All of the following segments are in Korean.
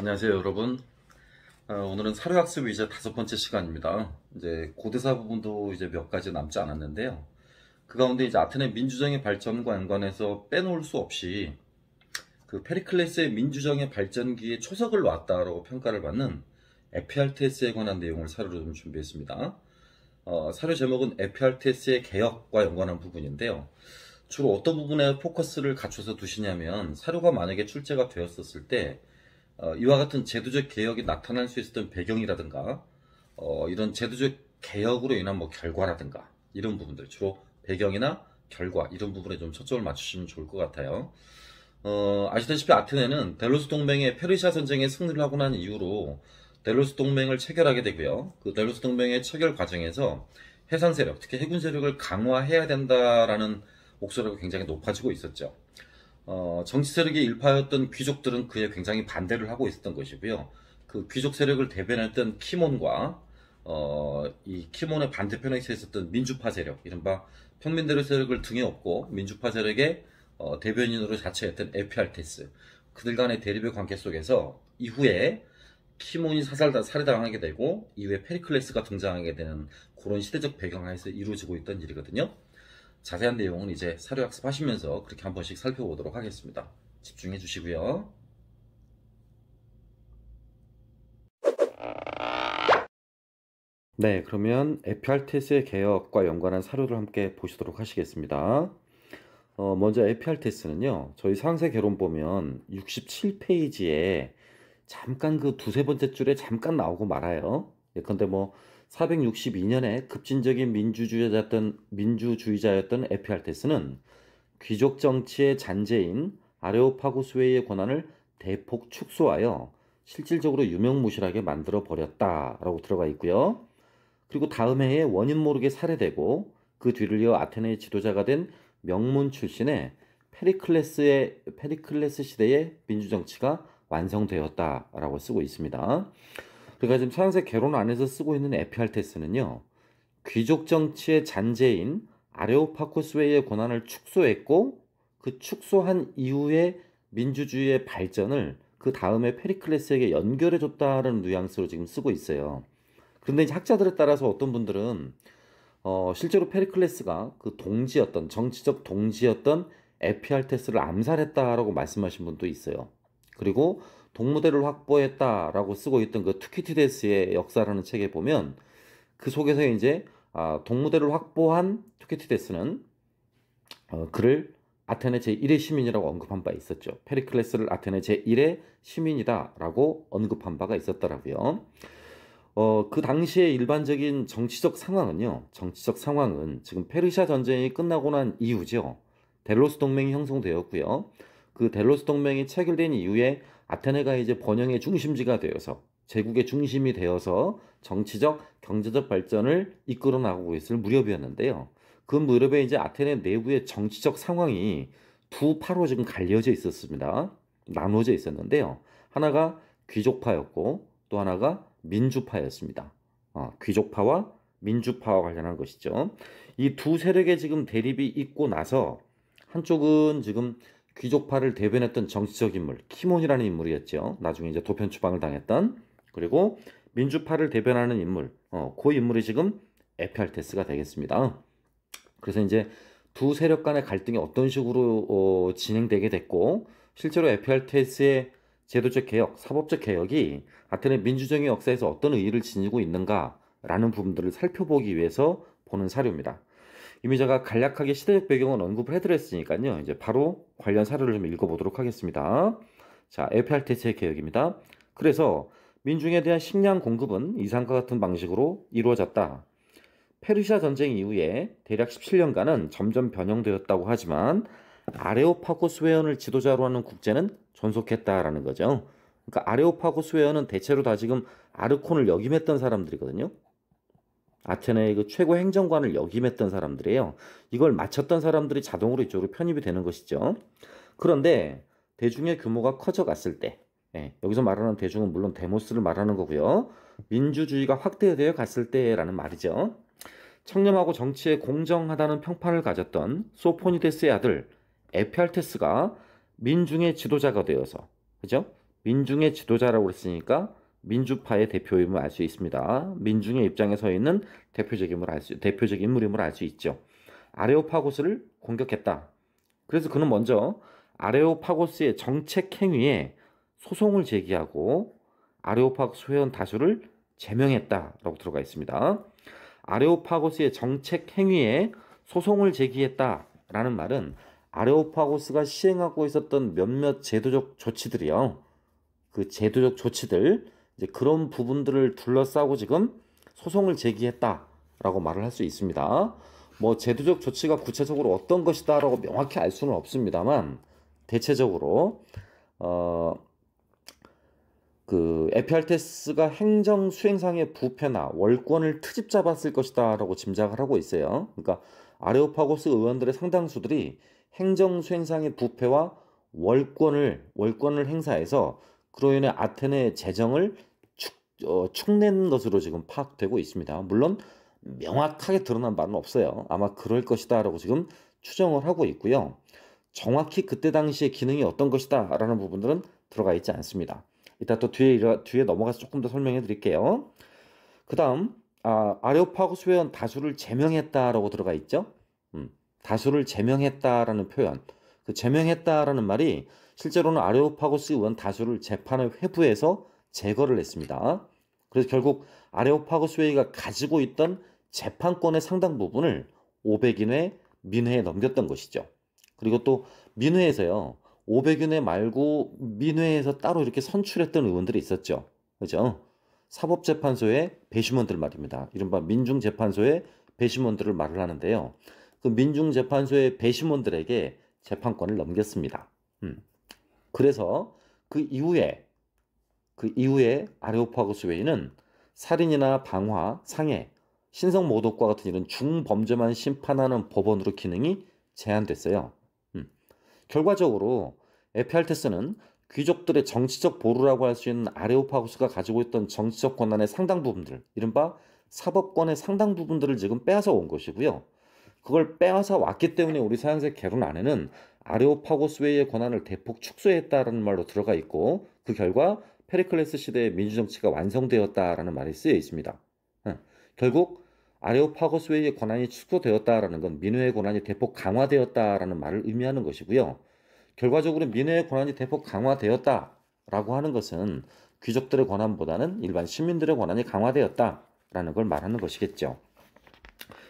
안녕하세요 여러분 어, 오늘은 사료학습 이제 다섯 번째 시간입니다 이제 고대사 부분도 이제 몇 가지 남지 않았는데요 그 가운데 이제 아테네 민주정의 발전과 연관해서 빼놓을 수 없이 그 페리클레스의 민주정의 발전기에 초석을 놨다라고 평가를 받는 에피알테스에 관한 내용을 사료로 좀 준비했습니다 어, 사료 제목은 에피알테스의 개혁과 연관한 부분인데요 주로 어떤 부분에 포커스를 갖춰서 두시냐면 사료가 만약에 출제가 되었었을 때 어, 이와 같은 제도적 개혁이 나타날 수 있었던 배경이라든가 어, 이런 제도적 개혁으로 인한 뭐 결과라든가 이런 부분들 주로 배경이나 결과 이런 부분에 좀 초점을 맞추시면 좋을 것 같아요. 어, 아시다시피 아테네는 델로스 동맹의 페르시아 전쟁에 승리를 하고 난 이후로 델로스 동맹을 체결하게 되고요. 그 델로스 동맹의 체결 과정에서 해상 세력, 특히 해군 세력을 강화해야 된다라는 목소리가 굉장히 높아지고 있었죠. 어, 정치 세력의 일파였던 귀족들은 그에 굉장히 반대를 하고 있었던 것이고요. 그 귀족 세력을 대변했던 키몬과 어, 이 키몬의 반대편에 서 있었던 민주파 세력, 이른바 평민들의 세력을 등에 업고 민주파 세력의 어, 대변인으로 자처했던 에피알테스 그들 간의 대립의 관계 속에서 이후에 키몬이 사살다 살해당하게 되고 이후에 페리클레스가 등장하게 되는 그런 시대적 배경하에서 이루어지고 있던 일이거든요. 자세한 내용은 이제 사료학습 하시면서 그렇게 한 번씩 살펴보도록 하겠습니다. 집중해 주시고요. 네, 그러면 에피알테스의 개혁과 연관한 사료를 함께 보시도록 하시겠습니다. 어, 먼저 에피알테스는요, 저희 상세 개론 보면 67페이지에 잠깐 그 두세 번째 줄에 잠깐 나오고 말아요. 예컨데뭐 462년에 급진적인 민주주의자였던, 민주주의자였던 에피알테스는 귀족 정치의 잔재인 아레오파고스웨이의 권한을 대폭 축소하여 실질적으로 유명무실하게 만들어 버렸다라고 들어가 있고요. 그리고 다음 해에 원인 모르게 살해되고 그 뒤를 이어 아테네의 지도자가 된 명문 출신의 페리클레스의 페리클레스 시대의 민주정치가 완성되었다라고 쓰고 있습니다. 그러니까 지금 서양세 개론 안에서 쓰고 있는 에피알테스는요. 귀족 정치의 잔재인 아레오파쿠스웨이의 권한을 축소했고 그 축소한 이후에 민주주의의 발전을 그 다음에 페리클레스에게 연결해 줬다는 뉘앙스로 지금 쓰고 있어요. 그런데 이제 학자들에 따라서 어떤 분들은 어, 실제로 페리클레스가 그 동지였던 정치적 동지였던 에피알테스를 암살했다라고 말씀하신 분도 있어요. 그리고 동무대를 확보했다라고 쓰고 있던 그 투키티데스의 역사라는 책에 보면 그 속에서 이제 아, 동무대를 확보한 투키티데스는 어, 그를 아테네 제1의 시민이라고 언급한 바 있었죠. 페리클레스를 아테네 제1의 시민이다라고 언급한 바가 있었더라고요. 어, 그 당시의 일반적인 정치적 상황은요. 정치적 상황은 지금 페르시아 전쟁이 끝나고 난 이후죠. 델로스 동맹이 형성되었고요. 그 델로스 동맹이 체결된 이후에 아테네가 이제 번영의 중심지가 되어서 제국의 중심이 되어서 정치적, 경제적 발전을 이끌어 나가고 있을 무렵이었는데요. 그 무렵에 이제 아테네 내부의 정치적 상황이 두 파로 지금 갈려져 있었습니다. 나눠져 있었는데요. 하나가 귀족파였고 또 하나가 민주파였습니다. 어, 귀족파와 민주파와 관련한 것이죠. 이 두 세력의 지금 대립이 있고 나서 한쪽은 지금 귀족파를 대변했던 정치적 인물 키몬이라는 인물이었죠. 나중에 이제 도편 추방을 당했던 그리고 민주파를 대변하는 인물 어, 그 인물이 지금 에피알테스가 되겠습니다. 그래서 이제 두 세력 간의 갈등이 어떤 식으로 어, 진행되게 됐고 실제로 에피알테스의 제도적 개혁, 사법적 개혁이 아테네 민주정의 역사에서 어떤 의의를 지니고 있는가라는 부분들을 살펴보기 위해서 보는 사료입니다. 이미자가 간략하게 시대적 배경은 언급을 해드렸으니까요. 이제 바로 관련 사례를좀 읽어보도록 하겠습니다. 자, 에펠테트의 개혁입니다. 그래서 민중에 대한 식량 공급은 이상과 같은 방식으로 이루어졌다. 페르시아 전쟁 이후에 대략 17년간은 점점 변형되었다고 하지만 아레오파고스 회원을 지도자로 하는 국제는 존속했다라는 거죠. 그러니까 아레오파고스 회원은 대체로 다 지금 아르콘을 역임했던 사람들이거든요. 아테네의 그 최고 행정관을 역임했던 사람들이에요. 이걸 마쳤던 사람들이 자동으로 이쪽으로 편입이 되는 것이죠. 그런데 대중의 규모가 커져갔을 때, 예, 여기서 말하는 대중은 물론 데모스를 말하는 거고요. 민주주의가 확대되어 갔을 때라는 말이죠. 청렴하고 정치에 공정하다는 평판을 가졌던 소포니데스의 아들 에피알테스가 민중의 지도자가 되어서, 그죠? 민중의 지도자라고 했으니까 민주파의 대표임을 알 수 있습니다. 민중의 입장에 서 있는 대표적 인물 알 수, 대표적 인물임을 알 수 있죠. 아레오파고스를 공격했다. 그래서 그는 먼저 아레오파고스의 정책 행위에 소송을 제기하고 아레오파고스 회원 다수를 제명했다라고 들어가 있습니다. 아레오파고스의 정책 행위에 소송을 제기했다라는 말은 아레오파고스가 시행하고 있었던 몇몇 제도적 조치들이요. 그 제도적 조치들 이제 그런 부분들을 둘러싸고 지금 소송을 제기했다라고 말을 할 수 있습니다. 뭐 제도적 조치가 구체적으로 어떤 것이다라고 명확히 알 수는 없습니다만 대체적으로 어, 그 에피알테스가 행정 수행상의 부패나 월권을 트집 잡았을 것이다라고 짐작을 하고 있어요. 그러니까 아레오파고스 의원들의 상당수들이 행정 수행상의 부패와 월권을 월권을 행사해서 그로 인해 아테네 재정을 어, 축낸 것으로 지금 파악되고 있습니다. 물론 명확하게 드러난 바는 없어요. 아마 그럴 것이다라고 지금 추정을 하고 있고요. 정확히 그때 당시의 기능이 어떤 것이다라는 부분들은 들어가 있지 않습니다. 이따 또 뒤에 뒤에 넘어가서 조금 더 설명해 드릴게요. 그다음 아, 아레오파고 스회원 다수를 제명했다라고 들어가 있죠. 음, 다수를 제명했다라는 표현. 그 제명했다라는 말이 실제로는 아레오파고스 의원 다수를 재판을 회부해서 제거를 했습니다. 그래서 결국 아레오파고스웨이가 가지고 있던 재판권의 상당 부분을 500인의 민회에 넘겼던 것이죠. 그리고 또 민회에서요. 500인회 말고 민회에서 따로 이렇게 선출했던 의원들이 있었죠. 그죠? 사법재판소의 배심원들 말입니다. 이른바 민중재판소의 배심원들을 말을 하는데요. 그 민중재판소의 배심원들에게 재판권을 넘겼습니다. 음. 그래서 그 이후에 그 이후에 아레오파고스 외에는 살인이나 방화, 상해, 신성 모독과 같은 이런 중범죄만 심판하는 법원으로 기능이 제한됐어요. 음. 결과적으로 에피알테스는 귀족들의 정치적 보루라고 할 수 있는 아레오파고스가 가지고 있던 정치적 권한의 상당 부분들, 이른바 사법권의 상당 부분들을 지금 빼앗아 온 것이고요. 그걸 빼앗아 왔기 때문에 우리 사양세 개론 안에는 아레오파고스 외의 권한을 대폭 축소했다는 말로 들어가 있고 그 결과 페리클레스 시대의 민주정치가 완성되었다라는 말이 쓰여 있습니다. 예. 결국 아레오파고스웨이의 권한이 축소되었다라는 건 민회의 권한이 대폭 강화되었다라는 말을 의미하는 것이고요. 결과적으로 민회의 권한이 대폭 강화되었다라고 하는 것은 귀족들의 권한보다는 일반 시민들의 권한이 강화되었다라는 걸 말하는 것이겠죠.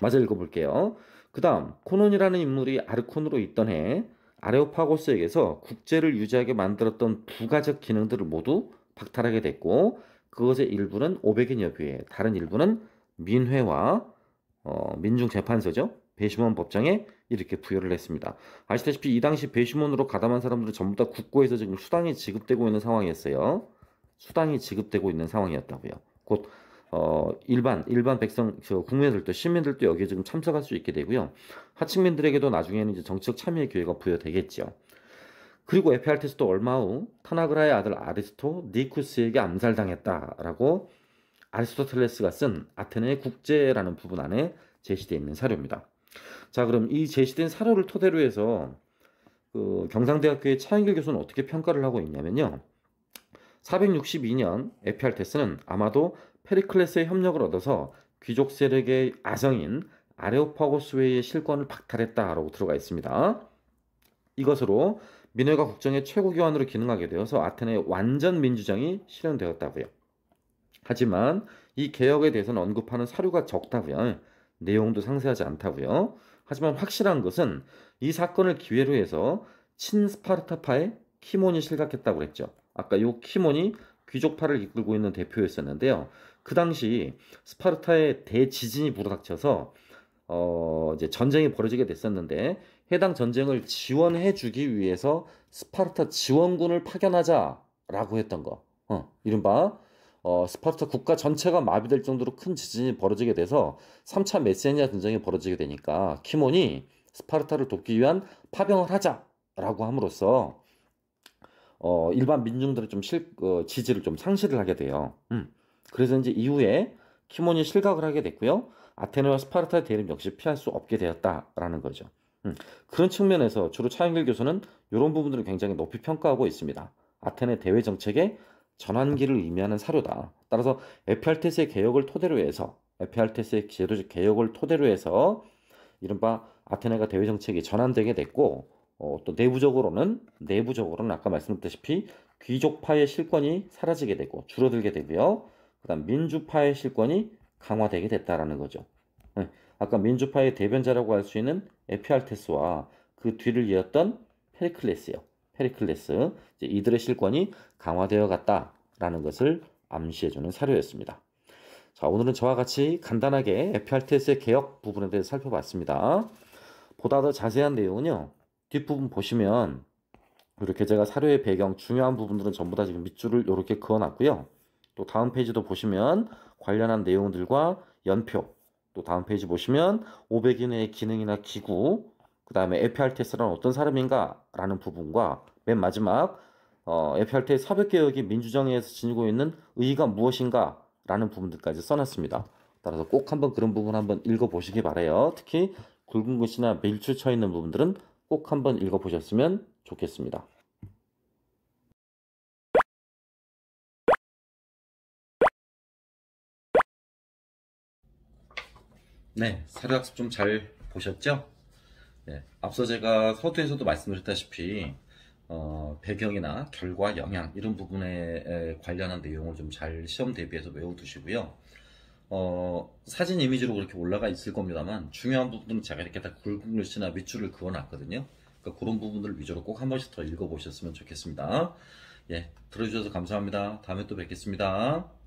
마저 읽어볼게요. 그 다음 코논이라는 인물이 아르콘으로 있던 해 아레오파고스에게서 국제를 유지하게 만들었던 부가적 기능들을 모두 박탈하게 됐고 그것의 일부는 오0인 여비회, 다른 일부는 민회와 어, 민중재판소죠. 배심원 법정에 이렇게 부여를 했습니다. 아시다시피 이 당시 배심원으로 가담한 사람들은 전부 다 국고에서 지금 수당이 지급되고 있는 상황이었어요. 수당이 지급되고 있는 상황이었다고요. 곧 어, 일반 일반 백성 국민들도 시민들도 여기에 지금 참석할 수 있게 되고요. 하층민들에게도 나중에는 이제 정치적 참여의 기회가 부여되겠죠. 그리고 에피알테스도 얼마 후 타나그라의 아들 아리스토 니쿠스에게 암살당했다라고 아리스토텔레스가 쓴 아테네의 국제라는 부분 안에 제시되어 있는 사료입니다. 자, 그럼 이 제시된 사료를 토대로 해서 그 경상대학교의 차인규 교수는 어떻게 평가를 하고 있냐면요. 462년 에피알테스는 아마도 페리클레스의 협력을 얻어서 귀족 세력의 아성인 아레오파고스웨의 이 실권을 박탈했다라고 들어가 있습니다. 이것으로 민네가 국정의 최고 기관으로 기능하게 되어서 아테네의 완전 민주정이 실현되었다고요. 하지만 이 개혁에 대해서는 언급하는 사료가 적다고요. 내용도 상세하지 않다고요. 하지만 확실한 것은 이 사건을 기회로 해서 친스파르타파의 키몬이 실각했다고 그랬죠. 아까 요 키몬이 귀족파를 이끌고 있는 대표였었는데요. 그 당시 스파르타의 대지진이 불어닥쳐서 어, 이제 전쟁이 벌어지게 됐었는데 해당 전쟁을 지원해 주기 위해서 스파르타 지원군을 파견하자라고 했던 거. 어, 이른바 어, 스파르타 국가 전체가 마비될 정도로 큰 지진이 벌어지게 돼서 3차 메세니아 전쟁이 벌어지게 되니까 키몬이 스파르타를 돕기 위한 파병을 하자라고 함으로써 어, 일반 민중들의 좀 실, 어, 지지를 좀 상실을 하게 돼요. 음. 그래서 이제 이후에 키몬이 실각을 하게 됐고요. 아테네와 스파르타의 대립 역시 피할 수 없게 되었다라는 거죠. 음, 그런 측면에서 주로 차영길 교수는 이런 부분들을 굉장히 높이 평가하고 있습니다. 아테네 대외 정책의 전환기를 의미하는 사료다. 따라서 에피알테스의 개혁을 토대로 해서 에피알테스의 제도적 개혁을 토대로 해서 이른바 아테네가 대외 정책이 전환되게 됐고 어, 또 내부적으로는 내부적으로는 아까 말씀드렸다시피 귀족파의 실권이 사라지게 되고 줄어들게 되고요. 그다음 민주파의 실권이 강화되게 됐다라는 거죠. 예, 아까 민주파의 대변자라고 할 수 있는 에피알테스와 그 뒤를 이었던 페리클레스요. 페리클레스 이들의 실권이 강화되어 갔다라는 것을 암시해주는 사료였습니다. 자, 오늘은 저와 같이 간단하게 에피알테스의 개혁 부분에 대해 서 살펴봤습니다. 보다 더 자세한 내용은요. 뒷부분 보시면 이렇게 제가 사료의 배경 중요한 부분들은 전부 다 지금 밑줄을 이렇게 그어놨고요. 또 다음 페이지도 보시면 관련한 내용들과 연표, 또 다음 페이지 보시면 500인의 기능이나 기구, 그 다음에 에피알테스란 어떤 사람인가라는 부분과 맨 마지막 어, 에피알테스 사백개혁이 민주정에서 의 지니고 있는 의의가 무엇인가라는 부분들까지 써놨습니다. 따라서 꼭 한번 그런 부분 한번 읽어보시기 바래요. 특히 굵은 글씨나 밀출쳐 있는 부분들은 꼭 한번 읽어보셨으면 좋겠습니다. 네, 사료학습 좀 잘 보셨죠? 네, 앞서 제가 서두에서도 말씀드렸다시피 어, 배경이나 결과, 영향 이런 부분에 관련한 내용을 좀 잘 시험 대비해서 외워두시고요. 어, 사진 이미지로 그렇게 올라가 있을 겁니다만 중요한 부분은 제가 이렇게 다 굵은 글씨나 밑줄을 그어놨거든요. 그러니까 그런 부분들을 위주로 꼭 한 번씩 더 읽어보셨으면 좋겠습니다. 예, 들어주셔서 감사합니다. 다음에 또 뵙겠습니다.